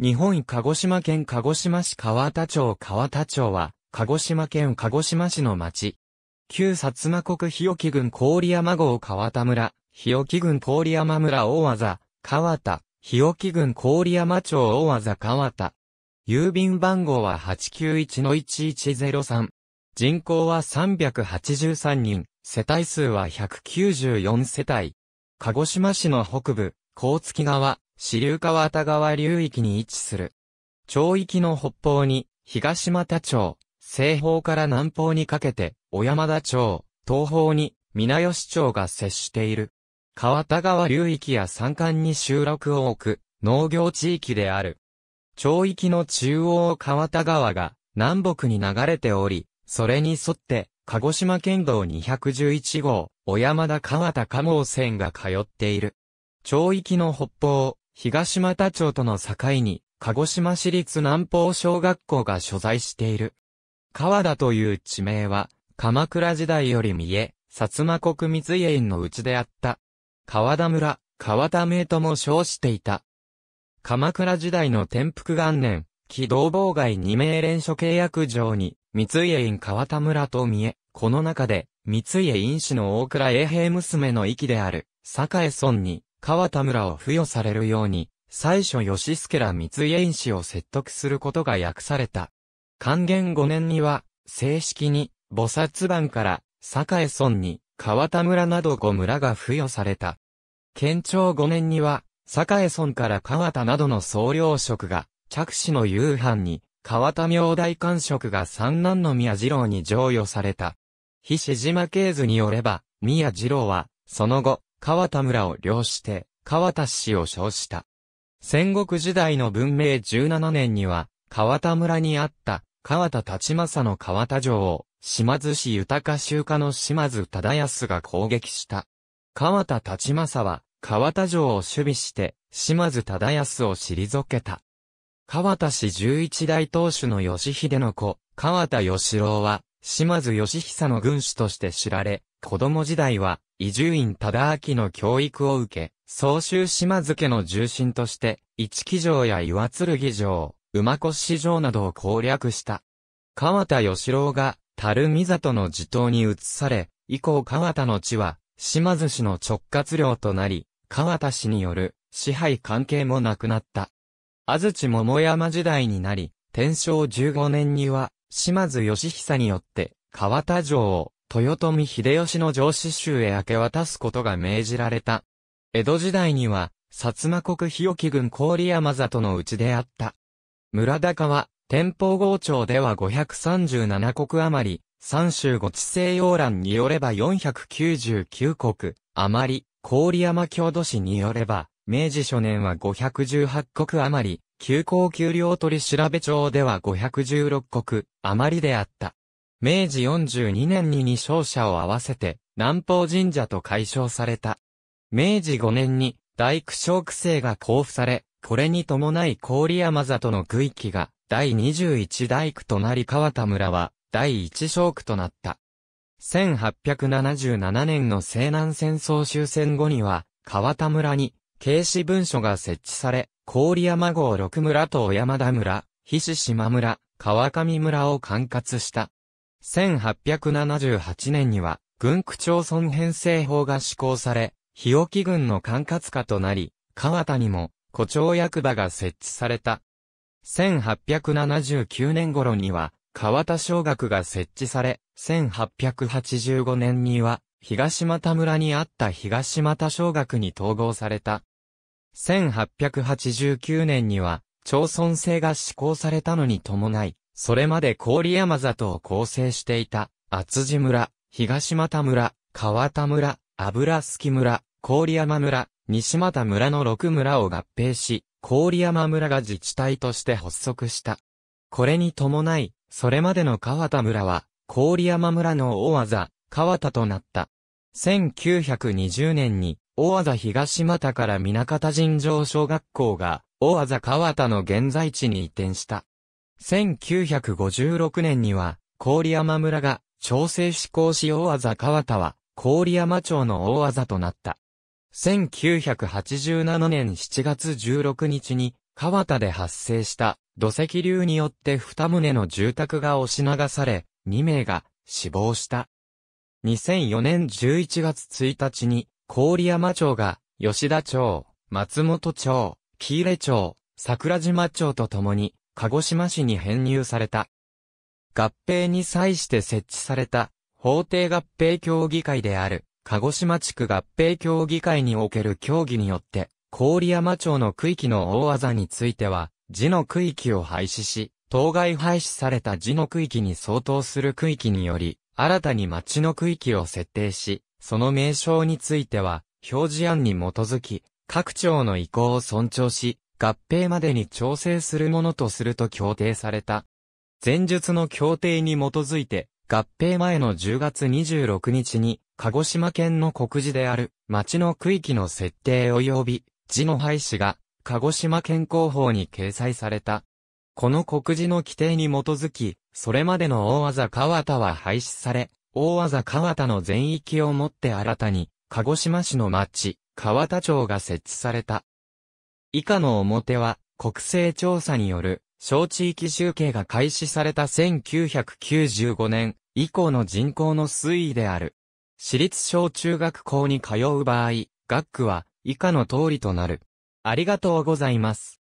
日本鹿児島県鹿児島市川田町川田町は、鹿児島県鹿児島市の町。旧薩摩国日置郡郡山郷川田村、日置郡郡山村大技、川田、日置郡郡山町大技川田。郵便番号は891-1103。人口は383人、世帯数は194世帯。鹿児島市の北部、甲月川、支流川田川流域に位置する。町域の北方に、東又町、西方から南方にかけて、小山田町、東方に、皆吉町が接している。川田川流域や山間に集落を置く、農業地域である。町域の中央川田川が、南北に流れており、それに沿って、鹿児島県道211号、小山田川田加茂線が通っている。町域の北方、東又町との境に、鹿児島市立南方小学校が所在している。川田という地名は、鎌倉時代より見え、薩摩国密園のうちであった。川田村、川田名とも称していた。鎌倉時代の転覆元年、軌動妨害二名連署契約上に、三井園川田村と見え、この中で、三井園氏の大倉永平娘の息である、栄村に、川田村を付与されるように、最初吉助ら三井園氏を説得することが訳された。還元5年には、正式に、菩薩番から、栄村に、川田村など5村が付与された。県庁5年には、栄村から川田などの総領職が、着手の夕飯に、川田明大官職が三男の宮次郎に譲与された。菱島系図によれば、宮次郎は、その後、川田村を領して、川田氏を称した。戦国時代の文明17年には、川田村にあった、川田立政の川田城を、島津氏豊か州家の島津忠康が攻撃した。川田立政は、川田城を守備して、島津忠康を退けた。川田氏11代当主の義秀の子、川田義郎は、島津義久の軍師として知られ、子供時代は、伊集院忠明の教育を受け、総州島津家の重臣として、市木城や岩剣城、馬越城などを攻略した。川田義郎が、樽見里の地頭に移され、以降川田の地は、島津市の直轄領となり、川田氏による支配関係もなくなった。安土桃山時代になり、天正15年には、島津義久によって、川田城を豊臣秀吉の上司州へ明け渡すことが命じられた。江戸時代には、薩摩国日置郡郡山里のうちであった。村高は、天保郷町では537国余り、三州五地西洋欄によれば499国余り、郡山郷土市によれば、明治初年は518国余り、急行給料取調べ町では516国余りであった。明治42年に二勝者を合わせて、南方神社と解消された。明治5年に、大工小区制が交付され、これに伴い郡山里の区域が、第21大区となり川田村は、第1小区となった。1877年の西南戦争終戦後には、川田村に、警視文書が設置され、郡山郷六村と小山田村、菱島村、川上村を管轄した。1878年には、軍区町村編成法が施行され、日置郡の管轄下となり、川田にも、古町役場が設置された。1879年頃には、川田小学が設置され、1885年には、東又村にあった東又小学に統合された。1889年には、町村制が施行されたのに伴い、それまで郡山里を構成していた、厚地村、東又村、川田村、油き村、郡山村、西又村の6村を合併し、郡山村が自治体として発足した。これに伴い、それまでの川田村は、郡山村の大技、川田となった。1920年に、大技東又から南方尋常小学校が、大技川田の現在地に移転した。1956年には、郡山村が、調整施行し大技川田は、郡山町の大技となった。1987年7月16日に、川田で発生した土石流によって二棟の住宅が押し流され、二名が死亡した。2004年11月1日に、郡山町が吉田町、松本町、喜入町、桜島町とともに鹿児島市に編入された。合併に際して設置された、法定合併協議会である、鹿児島地区合併協議会における協議によって、郡山町の区域の大技については、字の区域を廃止し、当該廃止された字の区域に相当する区域により、新たに町の区域を設定し、その名称については、表示案に基づき、各町の意向を尊重し、合併までに調整するものとすると協定された。前述の協定に基づいて、合併前の10月26日に、鹿児島県の告示である、町の区域の設定及び、地の廃止が、鹿児島県広報に掲載された。この告示の規定に基づき、それまでの大技川田は廃止され、大技川田の全域をもって新たに、鹿児島市の町、川田町が設置された。以下の表は、国勢調査による、小地域集計が開始された1995年以降の人口の推移である。私立小中学校に通う場合、学区は以下の通りとなる。ありがとうございます。